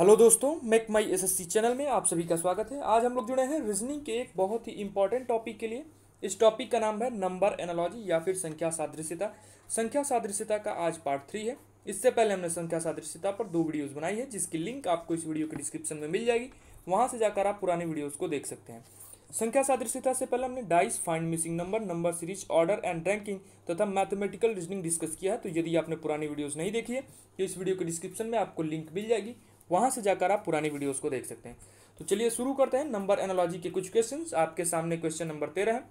hello दोस्तों make माई SSC channel में आप सभी का स्वागत है आज हम लोग जुड़े हैं रीजनिंग के एक बहुत ही इंपॉर्टेंट टॉपिक के लिए इस टॉपिक का नाम है नंबर एनालॉजी या फिर संख्या सादृश्यता संख्या सादृश्यता का आज पार्ट थ्री है इससे पहले हमने संख्या सादृश्यता पर दो वीडियोस बनाई है जिसकी लिंक आपको इस वीडियो के डिस्क्रिप्शन में मिल जाएगी वहाँ से जाकर आप पुराने वीडियोज़ को देख सकते हैं संख्या सादृश्यता से पहले हमने dice find missing number number series order and ranking तथा मैथमेटिकल रीजनिंग डिस्कस किया है तो यदि आपने पुरानी वीडियोज़ नहीं देखी है तो इस वीडियो के डिस्क्रिप्शन में आपको लिंक मिल जाएगी वहाँ से जाकर आप पुरानी वीडियोज़ को देख सकते हैं तो चलिए शुरू करते हैं नंबर एनोलॉजी के कुछ क्वेश्चन आपके सामने क्वेश्चन नंबर तेरह है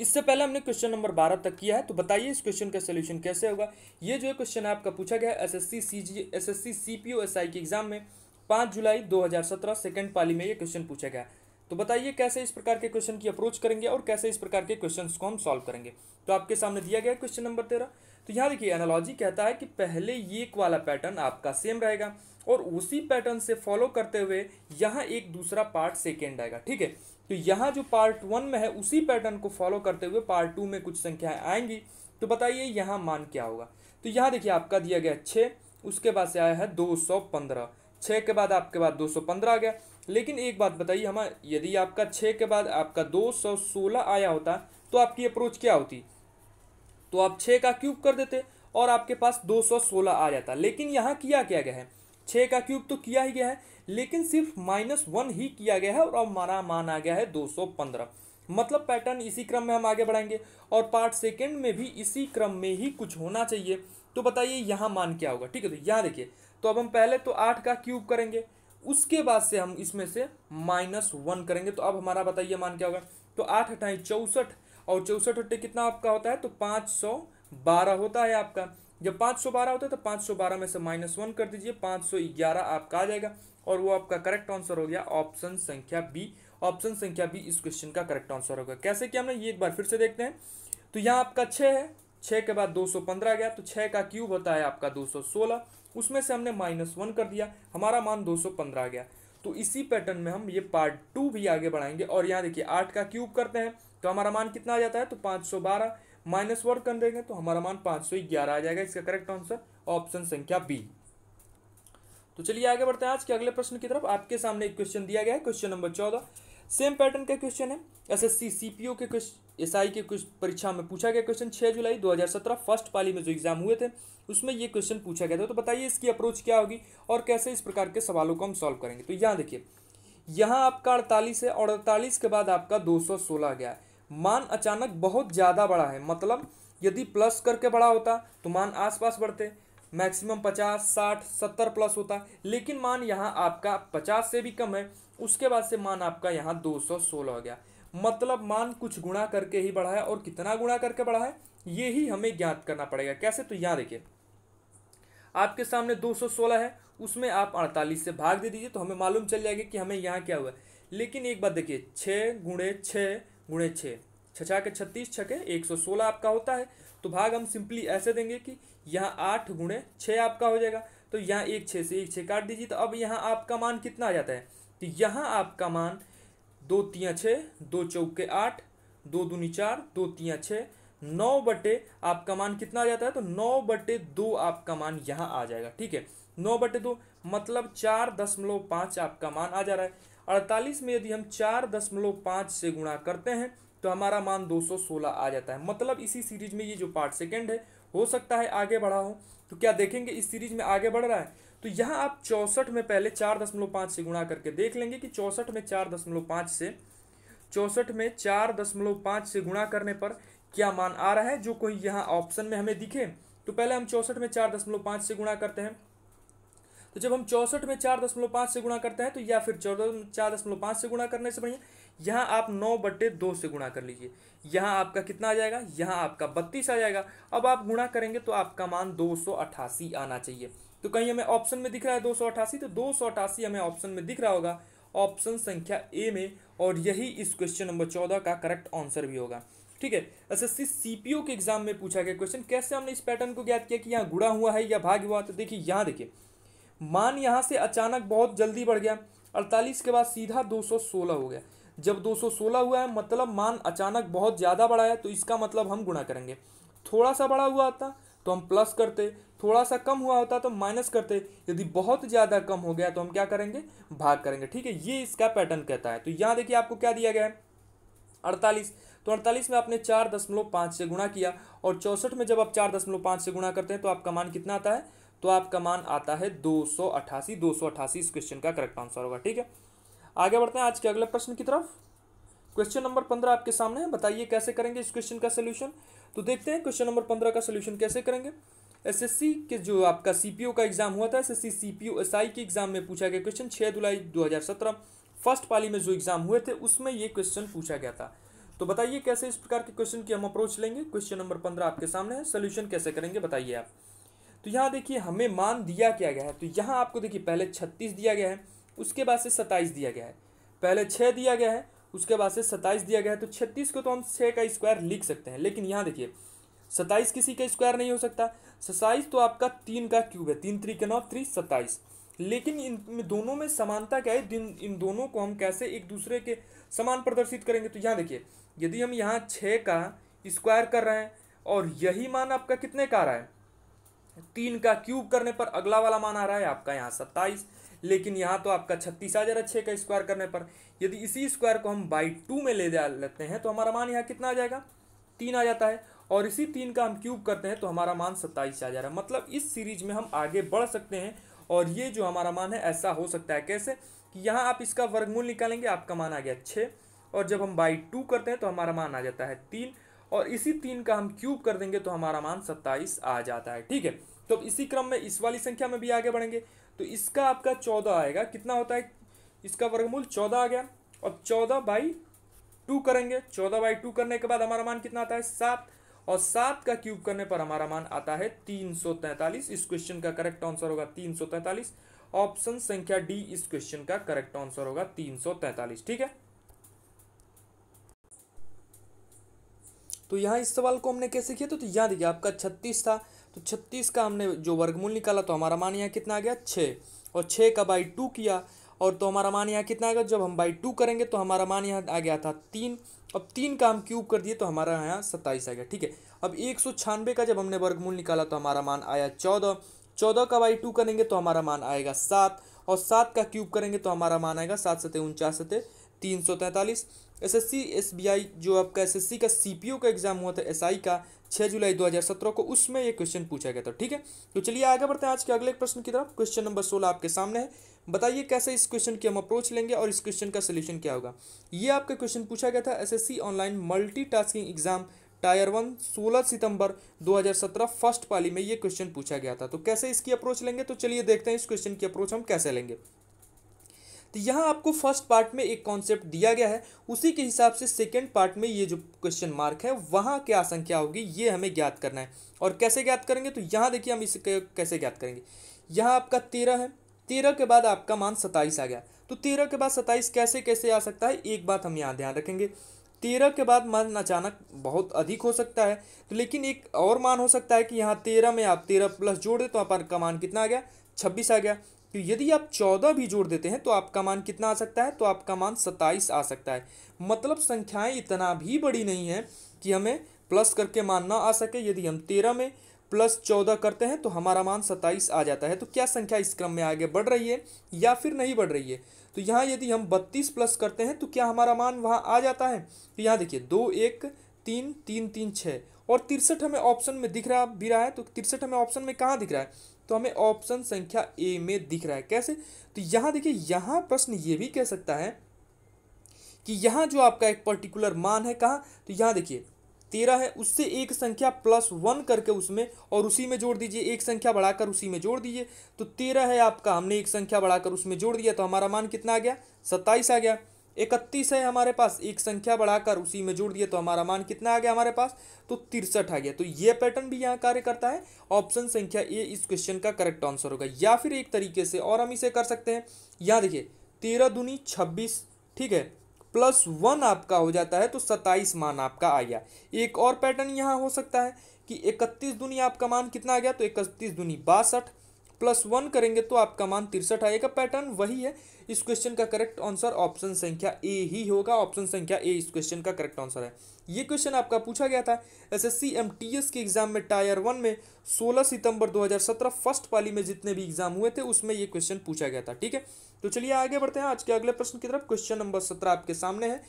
इससे पहले हमने क्वेश्चन नंबर बारह तक किया है तो बताइए इस क्वेश्चन का सोल्यूशन कैसे होगा ये जो क्वेश्चन आपका पूछा गया S S C C G S S C C P O S I के एग्जाम में पाँच जुलाई दो हज़ार सत्रह सेकेंड पाली में ये क्वेश्चन पूछा गया तो बताइए कैसे इस प्रकार के क्वेश्चन की अप्रोच करेंगे और कैसे इस प्रकार के क्वेश्चन को हम सॉल्व करेंगे तो आपके सामने दिया गया क्वेश्चन नंबर तेरह तो यहाँ देखिए एनालॉजी कहता है कि पहले ये वाला पैटर्न आपका सेम रहेगा और उसी पैटर्न से फॉलो करते हुए यहाँ एक दूसरा पार्ट सेकेंड आएगा ठीक है तो यहाँ जो पार्ट वन में है उसी पैटर्न को फॉलो करते हुए पार्ट टू में कुछ संख्याएं आएंगी तो बताइए यहाँ मान क्या होगा तो यहाँ देखिए आपका दिया गया छः उसके बाद से आया है दो सौ पंद्रह छः के बाद आपके बाद दो सौ पंद्रह आ गया लेकिन एक बात बताइए हम यदि आपका छः के बाद आपका दो सौ सोलह आया होता तो आपकी अप्रोच क्या होती तो आप छः का क्यूब कर देते और आपके पास दो सौ सोलह आ जाता लेकिन यहाँ किया क्या गया है छः का क्यूब तो किया ही गया है लेकिन सिर्फ माइनस वन ही किया गया है और अब हमारा मान आ गया है दो सौ पंद्रह मतलब पैटर्न इसी क्रम में हम आगे बढ़ाएंगे और पार्ट सेकेंड में भी इसी क्रम में ही कुछ होना चाहिए तो बताइए यहाँ मान क्या होगा ठीक है तो यहाँ देखिए तो अब हम पहले तो आठ का क्यूब करेंगे उसके बाद से हम इसमें से माइनस वन करेंगे तो अब हमारा बताइए मान क्या होगा तो आठ हटाएं चौंसठ और चौंसठ हट्टे कितना आपका होता है तो पाँच सौ बारह होता है आपका जब 512 होता है तो 512 में से माइनस वन कर दीजिए 511 आपका आ जाएगा और वो आपका करेक्ट आंसर हो गया ऑप्शन संख्या बी ऑप्शन संख्या बी इस क्वेश्चन का करेक्ट आंसर होगा कैसे कि हमने ये एक बार फिर से देखते हैं तो यहाँ आपका छः है छः के बाद 215 गया तो छः का क्यूब होता है आपका 216 उसमें से हमने माइनस वन कर दिया हमारा मान 215 गया तो इसी पैटर्न में हम ये पार्ट टू भी आगे बढ़ाएंगे और यहाँ देखिए आठ का क्यूब करते हैं तो हमारा मान कितना आ जाता है तो पाँच सौ बारह माइनस वन कर देंगे तो हमारा मान पाँच सौ ग्यारह आ जाएगा इसका करेक्ट आंसर ऑप्शन संख्या बी तो चलिए आगे बढ़ते हैं आज के अगले प्रश्न की तरफ आपके सामने एक क्वेश्चन दिया गया है क्वेश्चन नंबर चौदह सेम पैटर्न का क्वेश्चन है S S C C P O के एस आई के कुछ परीक्षा में पूछा गया क्वेश्चन छः जुलाई 2017 फर्स्ट पाली में जो एग्जाम हुए थे उसमें ये क्वेश्चन पूछा गया था तो बताइए इसकी अप्रोच क्या होगी और कैसे इस प्रकार के सवालों को हम सॉल्व करेंगे तो यहाँ देखिए यहाँ आपका अड़तालीस है और अड़तालीस के बाद आपका दो सौ सोलह गया है मान अचानक बहुत ज़्यादा बड़ा है मतलब यदि प्लस करके बड़ा होता तो मान आसपास बढ़ते मैक्सिमम पचास साठ सत्तर प्लस होता लेकिन मान यहाँ आपका पचास से भी कम है उसके बाद से मान आपका यहाँ दो सौ सोलह हो गया मतलब मान कुछ गुणा करके ही बढ़ा है और कितना गुणा करके बढ़ा है ये ही हमें ज्ञात करना पड़ेगा कैसे तो यहाँ देखिए आपके सामने 216 है उसमें आप 48 से भाग दे दीजिए तो हमें मालूम चल जाएगा कि हमें यहाँ क्या हुआ लेकिन एक बात देखिए छः गुणे छः गुणे छः छछा के छत्तीस छके एक सौ सोलह आपका होता है तो भाग हम सिंपली ऐसे देंगे कि यहाँ आठ गुणे छः आपका हो जाएगा तो यहाँ एक छः से एक छः काट दीजिए तो अब यहाँ आपका मान कितना आ जाता है तो यहाँ आपका मान दो तियाँ छः दो चौके आठ दो दूनी चार दो तियाँ छः नौ बटे आपका मान कितना आ जाता है तो नौ बटे दो आपका मान यहाँ आ जाएगा ठीक है नौ बटे दो मतलब चार दशमलव पाँच आपका मान आ जा रहा है अड़तालीस में यदि हम चार दशमलव पाँच से गुणा करते हैं तो हमारा मान 216 आ जाता है मतलब इसी सीरीज में ये जो पार्ट सेकेंड है हो सकता है आगे बढ़ा हो तो क्या देखेंगे इस सीरीज में आगे बढ़ रहा है तो यहाँ आप चौंसठ में पहले चार दशमलव पाँच से गुणा करके देख लेंगे कि चौंसठ में चार दशमलव पाँच से चौंसठ में चार दशमलव पाँच से गुणा करने पर क्या मान आ रहा है जो कोई यहाँ ऑप्शन में हमें दिखे तो पहले हम चौंसठ में चार दशमलव पाँच से गुणा करते हैं तो जब हम चौसठ में चार दशमलव पाँच से गुणा करते हैं तो या फिर चौदह में चार दशमलव पाँच से गुणा करने से बढ़िया यहाँ आप नौ बट्टे दो से गुणा कर लीजिए यहाँ आपका कितना आ जाएगा यहाँ आपका बत्तीस आ जाएगा अब आप गुणा करेंगे तो आपका मान दो सौ अट्ठासी आना चाहिए तो कहीं हमें ऑप्शन में दिख रहा है दो सौ अट्ठासी तो दो सौ अट्ठासी हमें ऑप्शन में दिख रहा होगा ऑप्शन संख्या ए में और यही इस क्वेश्चन नंबर चौदह का करेक्ट आंसर भी होगा ठीक है एसएससी अच्छा, सीपीओ के एग्जाम में पूछा गया क्वेश्चन कैसे हमने इस पैटर्न को ज्ञात किया कि यहाँ गुड़ा हुआ है या भाग हुआ तो देखिए यहाँ देखिए मान यहाँ से अचानक बहुत जल्दी बढ़ गया अड़तालीस के बाद सीधा 216 हो गया जब 216 हुआ है मतलब मान अचानक बहुत ज़्यादा बढ़ा है तो इसका मतलब हम गुणा करेंगे थोड़ा सा बड़ा हुआ था तो हम प्लस करते थोड़ा सा कम हुआ होता तो माइनस करते यदि बहुत ज़्यादा कम हो गया तो हम क्या करेंगे भाग करेंगे ठीक है ये इसका पैटर्न कहता है तो यहाँ देखिए आपको क्या दिया गया है अड़तालीस तो अड़तालीस में आपने चार दशमलव पाँच से गुणा किया और चौंसठ में जब आप चार दशमलव पाँच से गुणा करते हैं तो आपका मान कितना आता है तो आपका मान आता है दो सौ अठासी दो सौ अठासी इस क्वेश्चन का करेक्ट आंसर होगा ठीक है आगे बढ़ते हैं आज के अगले प्रश्न की तरफ क्वेश्चन नंबर पंद्रह आपके सामने है बताइए कैसे करेंगे इस क्वेश्चन का सोल्यूशन तो देखते हैं क्वेश्चन नंबर पंद्रह का सोल्यूशन कैसे करेंगे एसएससी के जो आपका सीपीओ का एग्जाम हुआ था एसएससी सीपीओ एसआई के एग्जाम में पूछा गया क्वेश्चन छः जुलाई 2017 फर्स्ट पाली में जो एग्जाम हुए थे उसमें ये क्वेश्चन पूछा गया था तो बताइए कैसे इस प्रकार के क्वेश्चन की हम अप्रोच लेंगे क्वेश्चन नंबर पंद्रह आपके सामने है सोल्यूशन कैसे करेंगे बताइए आप तो यहाँ देखिए हमें मान दिया क्या गया है तो यहाँ आपको देखिए पहले छत्तीस दिया गया है उसके बाद से सत्ताईस दिया गया है पहले छः दिया गया है उसके बाद से सत्ताईस दिया गया है तो छत्तीस को तो हम छः का स्क्वायर लिख सकते हैं लेकिन यहाँ देखिए सत्ताईस किसी का स्क्वायर नहीं हो सकता सत्ताईस तो आपका तीन का क्यूब है तीन थ्री के नौ थ्री सत्ताईस लेकिन इन दोनों में समानता क्या है इन दोनों को हम कैसे एक दूसरे के समान प्रदर्शित करेंगे तो यहाँ देखिए यदि हम यहाँ छः का स्क्वायर कर रहे हैं और यही मान आपका कितने का आ रहा है तीन का क्यूब करने पर अगला वाला मान आ रहा है आपका यहाँ सत्ताईस लेकिन यहाँ तो आपका छत्तीस आ जा रहा है छः का स्क्वायर करने पर यदि इसी स्क्वायर को हम बाई टू में ले जा लेते हैं तो हमारा मान यहाँ कितना आ जाएगा तीन आ जाता है और इसी तीन का हम क्यूब करते हैं तो हमारा मान सत्ताईस आ जा रहा है मतलब इस सीरीज में हम आगे बढ़ सकते हैं और ये जो हमारा मान है ऐसा हो सकता है कैसे कि यहाँ आप इसका वर्गमूल निकालेंगे आपका मान आ गया छः और जब हम बाई टू करते हैं तो हमारा मान आ जाता है तीन और इसी तीन का हम क्यूब कर देंगे तो हमारा मान सत्ताईस आ जाता है ठीक है तो इसी क्रम में इस वाली संख्या में भी आगे बढ़ेंगे तो इसका आपका चौदह आएगा कितना होता है इसका वर्गमूल चौदह आ गया और चौदह बाई टू करेंगे चौदह बाई टू करने के बाद हमारा मान कितना आता है सात और सात का क्यूब करने पर हमारा मान आता है तीन सौ तैंतालीस इस क्वेश्चन का करेक्ट आंसर होगा तीन सौ तैंतालीस ऑप्शन संख्या डी इस क्वेश्चन का करेक्ट आंसर होगा तीन सौ तैंतालीस ठीक है तो यहाँ इस सवाल को हमने कैसे किया तो, तो यहाँ देखिए आपका छत्तीस था तो छत्तीस का हमने जो वर्गमूल निकाला तो हमारा मान यहाँ कितना आ गया छः और छः का बाई टू किया और तो हमारा मान यहाँ कितना आएगा जब हम बाई टू करेंगे तो हमारा मान यहाँ आ गया था तीन अब तीन का हम क्यूब कर दिए तो हमारा यहाँ सत्ताईस आ गया ठीक है अब एक सौ छियानवे का जब हमने वर्गमूल निकाला तो हमारा मान आया चौदह चौदह का बाई टू करेंगे तो हमारा मान आएगा सात और सात का क्यूब करेंगे तो हमारा मान आएगा सात सतह उनचास सतह तीन सौ तैंतालीस एसएससी एसबीआई जो आपका एसएससी का सीपीओ का एग्जाम हुआ था एसआई का छः जुलाई 2017 को उसमें ये क्वेश्चन पूछा गया था ठीक है तो चलिए आगे बढ़ते हैं आज के अगले प्रश्न की तरफ क्वेश्चन नंबर सोलह आपके सामने है बताइए कैसे इस क्वेश्चन की हम अप्रोच लेंगे और इस क्वेश्चन का सोल्यूशन क्या होगा ये आपका क्वेश्चन पूछा गया था C online tasking exam tier one 16 सितंबर 2017 फर्स्ट पाली में ये क्वेश्चन पूछा गया था तो कैसे इसकी अप्रोच लेंगे तो चलिए देखते हैं इस क्वेश्चन की अप्रोच हम कैसे लेंगे तो यहाँ आपको फर्स्ट पार्ट में एक कॉन्सेप्ट दिया गया है उसी के हिसाब से सेकेंड पार्ट में ये जो क्वेश्चन मार्क है वहाँ क्या संख्या होगी ये हमें ज्ञात करना है और कैसे ज्ञात करेंगे तो यहाँ देखिए हम इसे कैसे ज्ञात करेंगे यहाँ आपका तेरह है तेरह के बाद आपका मान सत्ताईस आ गया तो तेरह के बाद सत्ताईस कैसे कैसे आ सकता है एक बात हम यहाँ ध्यान रखेंगे तेरह के बाद मान अचानक बहुत अधिक हो सकता है तो लेकिन एक और मान हो सकता है कि यहाँ तेरह में आप तेरह प्लस जोड़ दे तो आपका मान कितना आ गया छब्बीस आ गया तो यदि आप चौदह भी जोड़ देते हैं तो आपका मान कितना आ सकता है तो आपका मान सताइस आ सकता है मतलब संख्याएं इतना भी बड़ी नहीं है कि हमें प्लस करके मान ना आ सके यदि हम तेरह में प्लस चौदह करते हैं तो हमारा मान सताइस आ जाता है तो क्या संख्या इस क्रम में आगे बढ़ रही है या फिर नहीं बढ़ रही है तो यहाँ यदि हम बत्तीस प्लस करते हैं तो क्या हमारा मान वहाँ आ जाता है तो यहाँ देखिए दो एक तीन तीन तीन छः और तिरसठ हमें ऑप्शन में दिख रहा भी रहा है तो तिरसठ हमें ऑप्शन में कहाँ दिख रहा है तो हमें ऑप्शन संख्या ए में दिख रहा है कैसे तो यहाँ देखिए यहाँ प्रश्न ये भी कह सकता है कि यहाँ जो आपका एक पर्टिकुलर मान है कहाँ तो यहाँ देखिए तेरह है उससे एक संख्या प्लस वन करके उसमें और उसी में जोड़ दीजिए एक संख्या बढ़ाकर उसी में जोड़ दीजिए तो तेरह है आपका हमने एक संख्या बढ़ाकर उसमें जोड़ दिया तो हमारा मान कितना आ गया सत्ताईस आ गया इकतीस है हमारे पास एक संख्या बढ़ाकर उसी में जोड़ दिए तो हमारा मान कितना आ गया हमारे पास तो तिरसठ आ गया तो ये पैटर्न भी यहाँ कार्य करता है ऑप्शन संख्या ए इस क्वेश्चन का करेक्ट आंसर होगा या फिर एक तरीके से और हम इसे कर सकते हैं यहाँ देखिए तेरह दुनी छब्बीस ठीक है प्लस वन आपका हो जाता है तो सत्ताईस मान आपका आ गया एक और पैटर्न यहाँ हो सकता है कि इकतीस दुनी आपका मान कितना आ गया तो इकतीस दुनी बासठ प्लस वन करेंगे तो आपका मान तिरसठ आएगा पैटर्न वही है इस क्वेश्चन का करेक्ट आंसर ऑप्शन संख्या ए ही होगा ऑप्शन संख्या ए इस क्वेश्चन का करेक्ट आंसर है ये क्वेश्चन आपका पूछा गया था एसएससी एमटीएस के एग्जाम में टायर वन में 16 सितंबर 2017 फर्स्ट पाली में जितने भी एग्जाम हुए थे उसमें ये क्वेश्चन पूछा गया था ठीक है तो चलिए आगे बढ़ते हैं आज के अगले प्रश्न की तरफ क्वेश्चन नंबर सत्रह आपके सामने है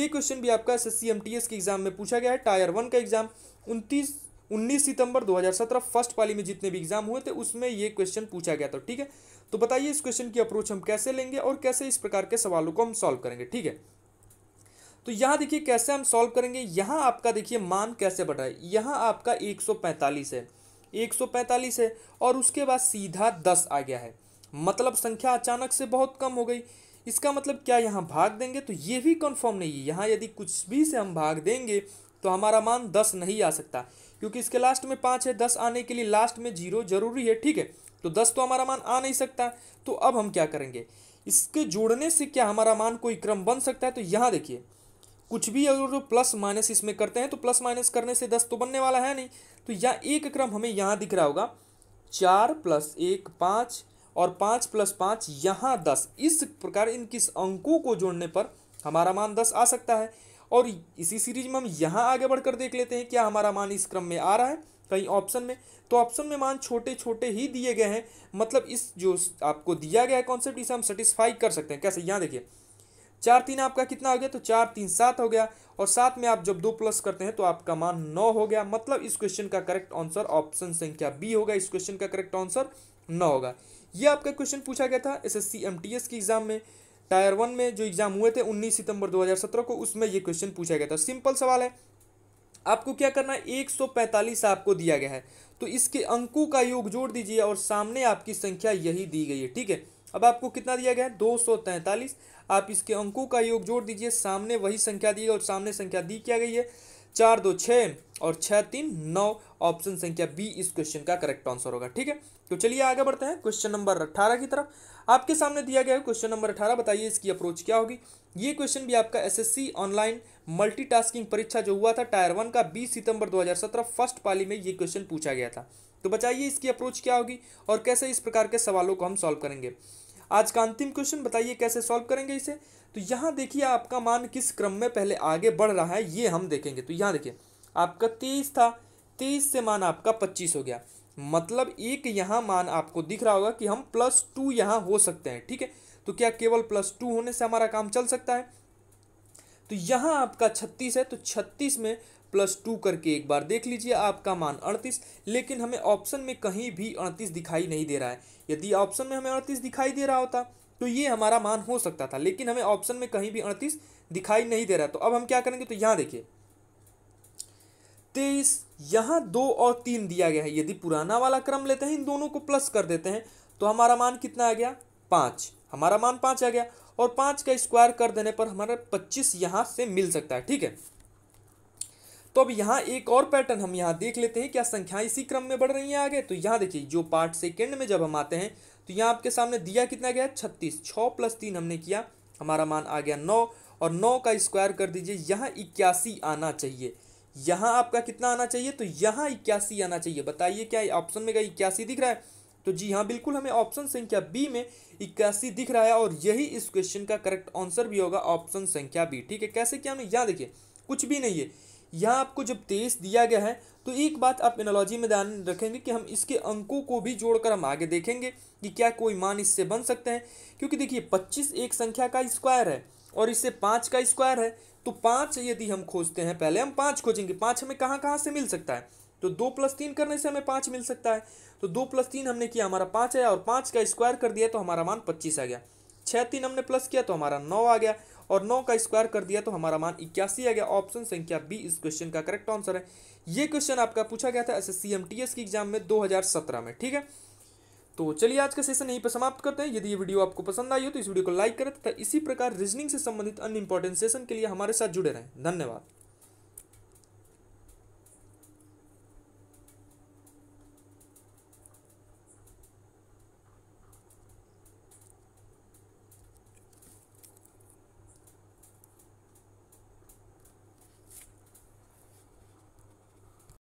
ये क्वेश्चन भी आपका एस एस के एग्जाम में पूछा गया है टायर वन का एग्जाम उनतीस 19 सितंबर 2017 फर्स्ट पाली में जितने भी एग्जाम हुए थे उसमें ये क्वेश्चन पूछा गया था ठीक है तो बताइए इस क्वेश्चन की अप्रोच हम कैसे लेंगे और कैसे इस प्रकार के सवालों को हम सॉल्व करेंगे ठीक है तो यहाँ देखिए कैसे हम सॉल्व करेंगे यहाँ आपका देखिए मान कैसे बढ़ा है यहाँ आपका 145 है 145 है और उसके बाद सीधा 10 आ गया है मतलब संख्या अचानक से बहुत कम हो गई इसका मतलब क्या यहाँ भाग देंगे तो ये भी कंफर्म नहीं है यहाँ यदि कुछ भी से हम भाग देंगे तो हमारा मान दस नहीं आ सकता क्योंकि इसके लास्ट में पाँच है दस आने के लिए लास्ट में जीरो जरूरी है ठीक है तो दस तो हमारा मान आ नहीं सकता तो अब हम क्या करेंगे इसके जोड़ने से क्या हमारा मान कोई क्रम बन सकता है तो यहाँ देखिए कुछ भी अगर जो प्लस माइनस इसमें करते हैं तो प्लस माइनस करने से दस तो बनने वाला है नहीं तो यह एक क्रम हमें यहाँ दिख रहा होगा चार प्लस एक पाँच और पाँच प्लस पाँच यहाँ दस इस प्रकार इन किस अंकों को जोड़ने पर हमारा मान दस आ सकता है और इसी सीरीज में हम यहाँ आगे बढ़कर देख लेते हैं क्या हमारा मान इस क्रम में आ रहा है कहीं ऑप्शन में तो ऑप्शन में मान छोटे छोटे ही दिए गए हैं मतलब इस जो आपको दिया गया है कॉन्सेप्ट इसे हम सेटिस्फाई कर सकते हैं कैसे यहाँ देखिए चार तीन आपका कितना हो गया तो चार तीन सात हो गया और सात में आप जब दो प्लस करते हैं तो आपका मान नौ हो गया मतलब इस क्वेश्चन का करेक्ट आंसर ऑप्शन संख्या बी होगा इस क्वेश्चन का करेक्ट आंसर नौ होगा ये आपका क्वेश्चन पूछा गया था S S C M T S के एग्जाम में टायर वन में जो एग्ज़ाम हुए थे 19 सितंबर 2017 को उसमें ये क्वेश्चन पूछा गया था सिंपल सवाल है आपको क्या करना है 145 आपको दिया गया है तो इसके अंकों का योग जोड़ दीजिए और सामने आपकी संख्या यही दी गई है ठीक है अब आपको कितना दिया गया है दो आप इसके अंकों का योग जोड़ दीजिए सामने वही संख्या दी और सामने संख्या दी क्या गई है चार दो छः और छः तीन नौ ऑप्शन संख्या बी इस क्वेश्चन का करेक्ट आंसर होगा ठीक है तो चलिए आगे बढ़ते हैं क्वेश्चन नंबर अट्ठारह की तरफ आपके सामने दिया गया है क्वेश्चन नंबर अठारह बताइए इसकी अप्रोच क्या होगी ये क्वेश्चन भी आपका एसएससी ऑनलाइन मल्टीटास्किंग परीक्षा जो हुआ था टायर वन का बीस सितंबर दो फर्स्ट पाली में ये क्वेश्चन पूछा गया था तो बताइए इसकी अप्रोच क्या होगी और कैसे इस प्रकार के सवालों को हम सॉल्व करेंगे आज का अंतिम क्वेश्चन बताइए कैसे सॉल्व करेंगे इसे तो यहाँ देखिए आपका मान किस क्रम में पहले आगे बढ़ रहा है ये हम देखेंगे तो यहाँ देखिए आपका तेईस था तेईस से मान आपका पच्चीस हो गया मतलब एक यहाँ मान आपको दिख रहा होगा कि हम प्लस टू यहाँ हो सकते हैं ठीक है तो क्या केवल प्लस टू होने से हमारा काम चल सकता है तो यहाँ आपका छत्तीस है तो छत्तीस में प्लस टू करके एक बार देख लीजिए आपका मान अड़तीस लेकिन हमें ऑप्शन में कहीं भी अड़तीस दिखाई नहीं दे रहा है यदि ऑप्शन में हमें अड़तीस दिखाई दे रहा होता तो ये हमारा मान हो सकता था लेकिन हमें ऑप्शन में कहीं भी अड़तीस दिखाई नहीं दे रहा तो अब हम क्या करेंगे तो यहाँ देखिए तेईस यहाँ दो और तीन दिया गया है यदि पुराना वाला क्रम लेते हैं इन दोनों को प्लस कर देते हैं तो हमारा मान कितना आ गया पाँच हमारा मान पाँच आ गया और पाँच का स्क्वायर कर देने पर हमारा पच्चीस यहाँ से मिल सकता है ठीक है तो अब यहाँ एक और पैटर्न हम यहाँ देख लेते हैं क्या संख्या इसी क्रम में बढ़ रही है आगे तो यहाँ देखिए जो पार्ट सेकेंड में जब हम आते हैं तो यहाँ आपके सामने दिया कितना गया छत्तीस छः प्लस तीन हमने किया हमारा मान आ गया नौ और नौ का स्क्वायर कर दीजिए यहाँ इक्यासी आना चाहिए यहाँ आपका कितना आना चाहिए तो यहाँ इक्यासी आना चाहिए बताइए क्या ऑप्शन में क्या इक्यासी दिख रहा है तो जी हाँ बिल्कुल हमें ऑप्शन संख्या बी में इक्यासी दिख रहा है और यही इस क्वेश्चन का करेक्ट आंसर भी होगा ऑप्शन संख्या बी ठीक है कैसे क्या हमें यहाँ देखिए कुछ भी नहीं है यहाँ आपको जब तेईस दिया गया है तो एक बात आप एनोलॉजी में ध्यान रखेंगे कि हम इसके अंकों को भी जोड़कर हम आगे देखेंगे कि क्या कोई मान इससे बन सकते हैं क्योंकि देखिए पच्चीस एक संख्या का स्क्वायर है और इससे पाँच का स्क्वायर है तो पाँच यदि हम खोजते हैं पहले हम पाँच खोजेंगे पाँच हमें कहाँ कहाँ से मिल सकता है तो दो प्लस तीन करने से हमें पाँच मिल सकता है तो दो प्लस तीन हमने किया हमारा पाँच आया और पाँच का स्क्वायर कर दिया तो हमारा मान पच्चीस आ गया छः तीन हमने प्लस किया तो हमारा नौ आ गया और नौ का स्क्वायर कर दिया तो हमारा मान इक्यासी आ गया ऑप्शन संख्या बी इस क्वेश्चन का करेक्ट आंसर है ये क्वेश्चन आपका पूछा गया था S S C M T S की एग्जाम में सत्रह में ठीक है तो चलिए आज का सेशन यहीं पर समाप्त करते हैं यदि ये वीडियो आपको पसंद आई हो तो इस वीडियो को लाइक करें तथा इसी प्रकार रीजनिंग से संबंधित अन्य इंपॉर्टेंट सेशन के लिए हमारे साथ जुड़े रहें धन्यवाद